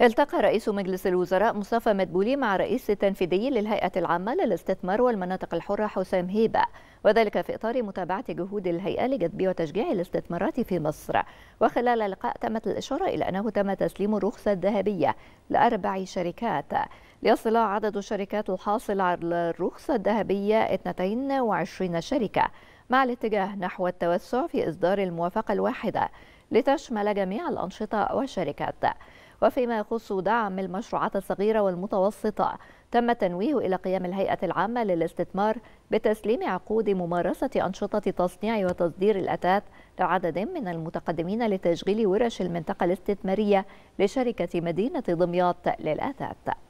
التقى رئيس مجلس الوزراء مصطفى مدبولي مع رئيس التنفيذي للهيئة العامة للاستثمار والمناطق الحرة حسام هيبة وذلك في إطار متابعة جهود الهيئة لجذب وتشجيع الاستثمارات في مصر وخلال اللقاء تمت الإشارة إلى أنه تم تسليم الرخصة الذهبية لأربع شركات ليصل عدد الشركات الحاصل على الرخصة الذهبية 22 شركة مع الاتجاه نحو التوسع في إصدار الموافقة الواحدة لتشمل جميع الأنشطة والشركات وفيما يخص دعم المشروعات الصغيرة والمتوسطة تم تنويه إلى قيام الهيئة العامة للاستثمار بتسليم عقود ممارسة أنشطة تصنيع وتصدير الأثاث لعدد من المتقدمين لتشغيل ورش المنطقة الاستثمارية لشركة مدينة دمياط للأثاث